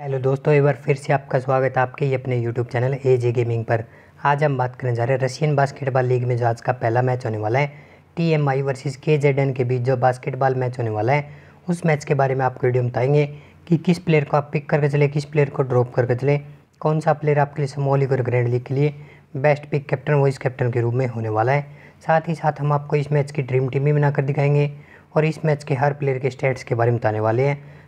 hello दोस्तों एक बार फिर से आपका स्वागत है आपके अपने YouTube channel A J gaming पर आज हम बात करने जा रहे हैं रशियन बास्केटबॉल लीग में जो आज का पहला मैच होने वाला है T M I versus K Z N के बीच जो बास्केटबॉल मैच होने वाला है उस मैच के बारे में आपको वीडियो बताएंगे कि किस प्लेयर को आप पिक करके चले किस प्लेयर को ड्रॉप करके चले कौन सा प्लेयर आपके लिए समोलिक और ग्रैंड लीग के लिए best pick captain vice captain के रूप में होने वाला है साथ ही साथ हम आपको इस मैच की ड्रीम टीम भी बनाकर दिखाएंगे और इस मैच के हर प्लेयर के स्टेट्स के बारे में बताने वाले हैं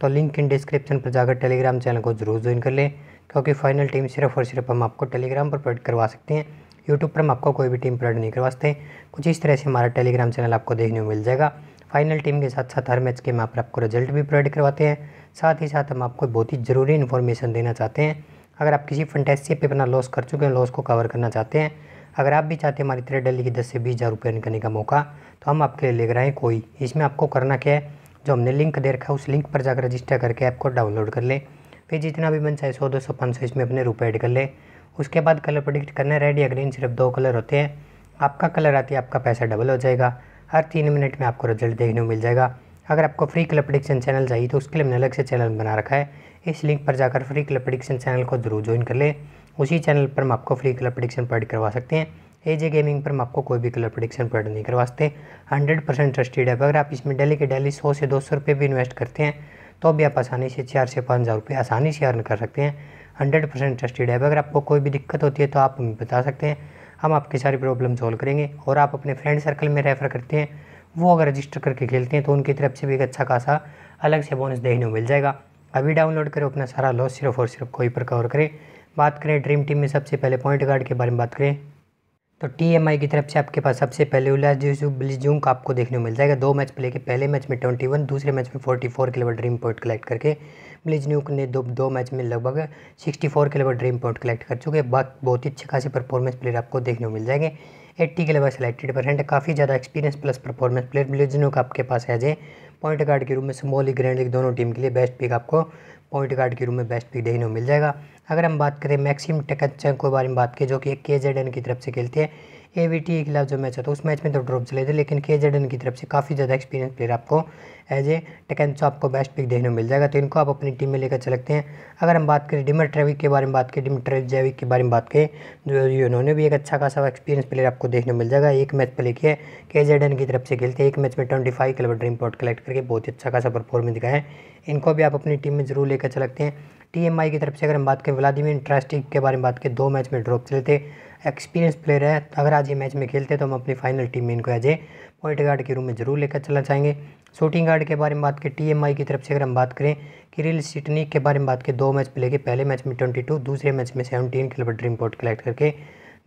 तो लिंक इन डिस्क्रिप्शन पर जाकर टेलीग्राम चैनल को जरूर ज्वाइन कर लें क्योंकि फाइनल टीम सिर्फ और सिर्फ हम आपको टेलीग्राम पर प्रोवाइड करवा सकते हैं यूट्यूब पर हम आपको कोई भी टीम प्रोवाइड नहीं करवा सकते कुछ इस तरह से हमारा टेलीग्राम चैनल आपको देखने को मिल जाएगा फाइनल टीम के साथ साथ हर मैच के मैं पर आपको रिजल्ट भी प्रोवाइड करवाते हैं साथ ही साथ हम आपको बहुत ही ज़रूरी इन्फॉर्मेशन देना चाहते हैं अगर आप किसी फंटेसी पे अपना लॉस कर चुके हैं लॉस को कवर करना चाहते हैं अगर आप भी चाहते हैं हमारी तरह डेली की दस से बीस हज़ार रुपये निकलने करने का मौका तो हम आपके लिए लेकर आएँ कोई इसमें आपको करना क्या है जो हमने लिंक दे रखा है उस लिंक पर जाकर रजिस्टर करके ऐप को डाउनलोड कर लें फिर जितना भी मन चाहे सौ दो सौ पाँच सौ इसमें अपने रुपये ऐड कर लें उसके बाद कलर प्रोडिक्ट करना रेड या ग्रीन सिर्फ दो कलर होते हैं आपका कलर आती है आपका पैसा डबल हो जाएगा हर तीन मिनट में आपको रिजल्ट देखने को मिल जाएगा अगर आपको फ्री कलर प्रोडिक्शन चैनल चाहिए तो उसके लिए हमने अलग से चैनल बना रखा है इस लिंक पर जाकर फ्री कलर प्रोडिक्शन चैनल को जरूर ज्वाइन कर लें उसी चैनल पर हम आपको फ्री कलर प्रोडिक्शन प्रोवाइड करवा सकते हैं एजे गेमिंग पर मैं आपको कोई भी कलर प्रोडिक्शन प्रोवाइड नहीं करवाते हंड्रेड परसेंट ट्रस्टेड है अगर आप इसमें डेली के डेली सौ से दो सौ रुपये भी इन्वेस्ट करते हैं तो भी आप आसानी से चार से पाँच हज़ार रुपये आसानी से अर्न कर सकते हैं हंड्रेड परसेंट ट्रस्टेड है अगर आपको कोई भी दिक्कत होती है तो आप हमें बता सकते हैं हम आपकी सारी प्रॉब्लम सॉल्व करेंगे और आप अपने फ्रेंड सर्कल में रेफ़र करते हैं वो अगर रजिस्टर करके खेलते हैं तो उनकी तरफ से भी एक अच्छा खासा अलग से बोनस देखने को मिल जाएगा अभी डाउनलोड करें अपना सारा लॉस सिर्फ और सिर्फ कोई पर कवर करें बात करें ड्रीम टीम में सबसे पहले पॉइंट गार्ड के बारे में बात करें तो आई की तरफ से आपके पास सबसे पहले उल्लास जोसु का आपको देखने को मिल जाएगा दो मैच प्ले के पहले मैच में वन दूसरे मैच में फोर के लेवल ड्रीम पॉइंट कलेक्ट करके ब्लिजन्यूक न्यूक ने दो दो मैच में लगभग 64 के लगभग ड्रीम पॉइंट कलेक्ट कर चुके हैं बहुत ही अच्छे खासी परफॉर्मेंस प्लेयर आपको देखने को मिल जाएंगे 80 के लगभग सेलेक्टेड परसेंट काफ़ी ज़्यादा एक्सपीरियंस प्लस परफॉर्मेंस प्लेयर ब्लेज न्यूक आपके पास एज ए पॉइंट गार्ड के रूप में स्मॉल लीग ग्रैंड लीग दोनों टीम के लिए बेस्ट पिक आपको पॉइंट गार्ड के रूप में बेस्ट पिक देखने को मिल जाएगा अगर हम बात करें मैक्सिम टेकचंग के बारे में बात करें जो कि के जेड एन की तरफ से खेलते हैं ए वी टी के खिलाफ जो मैच होता है उस मैच में तो ड्रॉप चले थे लेकिन के जेडन की तरफ से काफ़ी ज़्यादा एक्सपीरियंस प्लेयर आपको एज ए टेकेंसो आपको बेस्ट पिक देखने को मिल जाएगा तो इनको आप अपनी टीम में लेकर चलते हैं अगर हम बात करें डिमर ट्रेविक के बारे में बात करें डिमर ट्रेविक जैविक के बारे में बात करें जो इन्होंने भी एक अच्छा खासा एक्सपीरियंस प्लेयर आपको देखने को मिल जाएगा एक मैच पर लेके के जेडन की तरफ से खेलते हैं एक मैच में twenty five kilometre point collect करके बहुत ही अच्छा खासा परफॉर्मेंस दिखाया है इनको भी आप अपनी टीम में जरूर लेकर चलते हैं टीएमआई की तरफ से अगर हम बात करें व्लादिमिर ट्रास्टिक के बारे में बात करें दो मैच में ड्रॉप चले थे एक्सपीरियंस प्लेयर है तो अगर आज ये मैच में खेलते तो हम अपनी फाइनल टीम में इनको एज ए पॉइंट गार्ड के रूम में जरूर लेकर चलना चाहेंगे शूटिंग गार्ड के बारे में बात करें टीएमआई की तरफ से अगर हम बात करें किरिल सिटनिक के बारे में बात करें दो मैच प्ले के पहले मैच में ट्वेंटी टू दूसरे मैच में seventeen kilometre dream point collect करके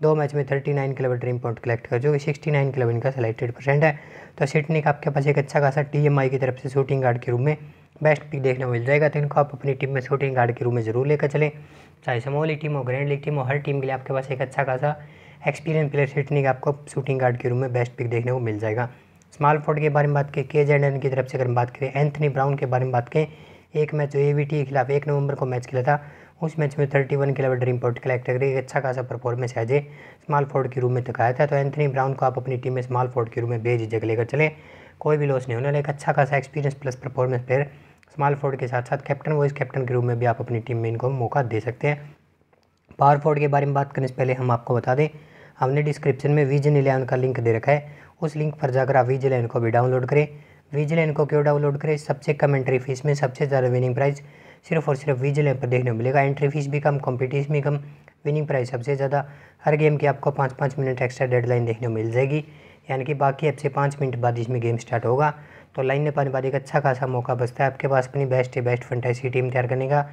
दो मैच में thirty nine club dream point collect कर जो कि सिक्सटी नाइन क्लब इनका सेलेक्टेड परसेंट है तो सिटनिक आपके पास एक अच्छा खासा टीएमआई की तरफ से शूटिंग गार्ड के रूम में बेस्ट पिक देखने को मिल जाएगा तो इनको आप अपनी टीम में शूटिंग गार्ड के रूप में ज़रूर लेकर चलें चाहे समोली टीम हो ग्रैंड लीग टीम हो हर टीम के लिए आपके पास एक अच्छा खासा एक्सपीरियंस प्लेयर हिटनिंग आपको शूटिंग गार्ड के रूप में बेस्ट पिक देखने को मिल जाएगा स्मॉल फोर्ड के बारे में बात करें के जे एन की तरफ से अगर हम बात करें एंथनी ब्राउन के बारे में बात करें एक मैच जो ए वी टी के खिलाफ एक नवंबर को मैच खेला था उस मैच में थर्टी वन के लेवल ड्रीम पोर्ट कलेक्ट कर एक अच्छा खासा परफॉर्मेंस है जे स्मॉल फोर्ड के रूम में तक तो आया था तो एंथनी ब्राउन को आप अपनी टीम में स्मॉल फोर्ड के रूम में जगह लेकर चले कोई भी लॉस नहीं होने वाला एक अच्छा खासा experience plus performance player small forward के साथ साथ कैप्टन वाइस कैप्टन के रूप में भी आप अपनी टीम में इनको मौका दे सकते हैं पावर फोर्ड के बारे में बात करने से पहले हम आपको बता दें हमने डिस्क्रिप्शन में विजन इलेवन का लिंक दे रखा है उस लिंक पर जाकर आप विज इलेवन को भी डाउनलोड करें विज इलेवन को क्यों डाउनलोड करें सबसे कम एंट्री फीस में सबसे ज़्यादा विनिंग प्राइस सिर्फ और सिर्फ विज इलेवन पर देखने को मिलेगा एंट्री फीस भी कम कॉम्पिटिशन भी कम विनिंग प्राइस सबसे ज़्यादा हर गेम की आपको पाँच पाँच मिनट एक्स्ट्रा डेडलाइन देखने को मिल जाएगी यानी कि बाकी अब से पाँच मिनट बाद इसमें गेम स्टार्ट होगा तो लाइन ने पाने बाद एक अच्छा खासा मौका बचता है आपके पास अपनी बेस्ट बेस्ट फंटेसी टीम तैयार करने का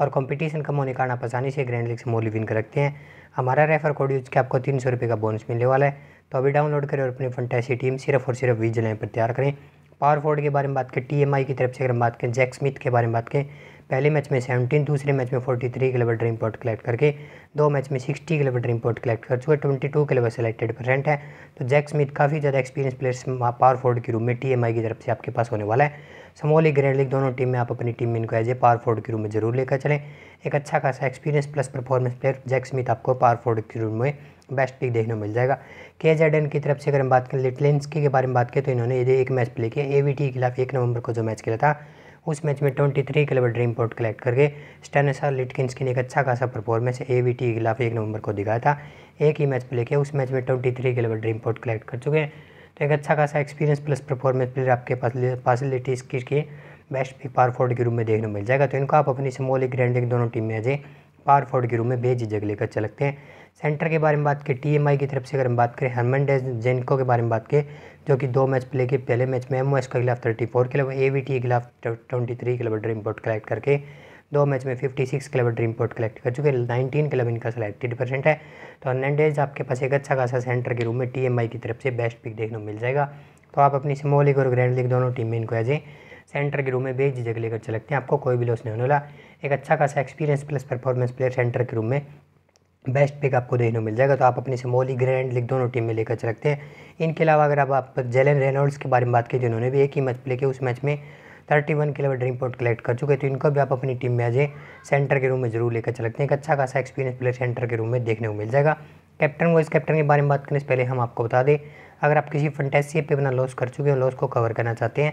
और कंपटीशन कम होने कारण आप आसानी से ग्रैंड लीग से मोली विन कर रखते हैं हमारा रेफर कोड यूज के आपको तीन सौ रुपये का बोनस मिलने वाला है तो अभी डाउनलोड करें और अपनी फंटेसी टीम सिर्फ और सिर्फ वीज लाइन पर तैयार करें पावर फोर्ड के बारे में बात करें टी की तरफ से अगर हम बात करें जैक स्मिथ के बारे में बात करें पहले मैच में सेवनटीन दूसरे मैच में forty three dream point collect करके दो मैच में सिक्सटी ड्रीम पॉट कलेक्ट कर चुके twenty two kilometre selected percent है तो जैक स्मिथ काफ़ी ज़्यादा एक्सपीरियंस प्लेयर्स पावर फोर्ड के रूम में टी की तरफ से आपके पास होने वाला है समोल ग्रैंड लीग दोनों टीम में आप अपनी टीम में इनको एज ए पावर फोर्ड के रूम में जरूर लेकर चलें एक अच्छा खासा experience plus performance player Jack Smith आपको पावर फोर्ड के रूम में बेस्ट पिक देखने को मिल जाएगा के जेड की तरफ से अगर हम बात करें लिटलेंसकी के बारे में बात करें तो इन्होंने ये एक मैच प्ले किया ए के खिलाफ एक नवंबर को जो मैच खेला था उस मैच में ट्वेंटी थ्री के लेवल ड्रीम पॉइंट कलेक्ट करके स्टेनसा लिटकिंस की एक अच्छा खासा परफॉर्मेंस ए वी टी के खिलाफ एक नवंबर को दिखाया था एक ही मैच प्ले किया उस मैच में ट्वेंटी थ्री के लेवल ड्रीम पॉइंट कलेक्ट कर चुके हैं तो एक अच्छा खासा एक्सपीरियंस प्लस परफॉर्मेंस प्लेयर आपके पास फैसिलिटीज़ की बेस्ट पिक पार फोर्ड के रूम में देखने को मिल जाएगा तो इनको आप अपनी स्मॉल ग्रैंड लीग दोनों टीम में आज पार फोर्ड के रूम में बेझिझक लेकर चलते हैं सेंटर के बारे में बात करें टीएमआई की तरफ से अगर हम बात करें हरमन डेज जेनको के बारे में बात करें जो कि दो मैच प्ले के पहले मैच में एम के खिलाफ thirty four kilometre A V के खिलाफ twenty three dream point collect करके दो मैच में 56 ड्रीम इम्पोर्ट कलेक्ट कर चुके नाइनटीन क्लब इनका सिलेक्टेड परसेंट है तो डेज आपके पास एक अच्छा खासा सेंटर के रूम में आई की तरफ से बेस्ट पिक देखने को मिल जाएगा तो आप अपनी स्मॉल लीग और ग्रैंड लीग दोनों टीम में इनको एज ए सेंटर के रूम में बेच जगह लेकर चलते हैं आपको कोई भी लॉस नहीं होने वाला एक अच्छा खासा experience plus performance player centre के रूम में बेस्ट पिक आपको देखने को मिल जाएगा तो आप अपने समोली ग्रैंड लिख दोनों टीम में लेकर चल सकते हैं इनके अलावा अगर आप, जेलन रेनोल्ड्स के बारे में बात की जिन्होंने भी एक ही मैच प्ले किया उस मैच में थर्टी वन के लिए ड्रीम पॉइंट कलेक्ट कर चुके तो इनको भी आप अपनी टीम में आज सेंटर के रूम में जरूर लेकर चल सकते हैं एक अच्छा खासा एक्सपीरियंस प्लेयर सेंटर के रूम में देखने को मिल जाएगा कैप्टन वाइस कैप्टन के बारे में बात करने से पहले हम आपको बता दें अगर आप किसी फंटेसी पे अपना लॉस कर चुके हैं लॉस को कवर करना चाहते हैं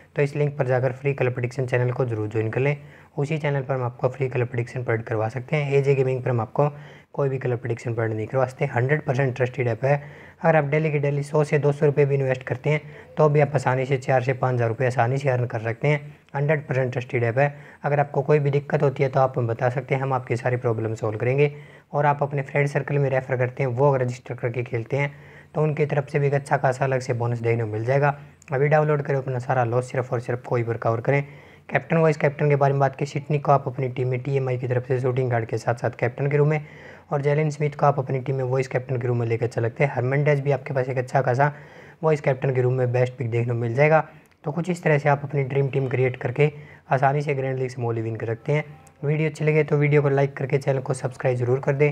तो इस लिंक पर जाकर फ्री कलर प्रडिक्शन चैनल को जरूर ज्वाइन कर लें उसी चैनल पर हम आपको फ्री कलर प्रडिक्शन पढ़ करवा सकते हैं एजे गेमिंग पर हम आपको कोई भी कलर प्रडिक्शन पढ़ नहीं करवा सकते हंड्रेड परसेंट ट्रस्टेड ऐप है अगर आप डेली की डेली सौ से दो सौ रुपये भी इन्वेस्ट करते हैं तो भी आप आसानी से चार से पाँच हज़ार रुपये आसानी से अर्न कर सकते हैं हंड्रेड परसेंट ट्रस्टेड ऐप है अगर आपको कोई भी दिक्कत होती है तो आप बता सकते हैं हम आपकी सारी प्रॉब्लम सॉल्व करेंगे और आप अपने फ्रेंड सर्कल में रेफ़र करते हैं वो रजिस्टर करके खेलते हैं तो उनकी तरफ से भी एक अच्छा खासा अलग से बोनस देखने को मिल जाएगा अभी डाउनलोड करें अपना सारा लॉस सिर्फ और सिर्फ कोई पर कवर करें कैप्टन वाइस कैप्टन के बारे में बात की सिटनी को आप अपनी टीम में आई की तरफ से शूटिंग गार्ड के साथ साथ कैप्टन के रूम में और जैलिन स्मिथ को आप अपनी टीम में वॉइस कैप्टन के रूम में लेकर चल सकते हैं हरमनडेज भी आपके पास एक अच्छा खासा वॉइस कैप्टन के रूम में बेस्ट पिक देखने को मिल जाएगा तो कुछ इस तरह से आप अपनी ड्रीम टीम क्रिएट करके आसानी से ग्रैंड लीग से मोली विन कर सकते हैं वीडियो अच्छी लगे तो वीडियो को लाइक करके चैनल को सब्सक्राइब जरूर कर दें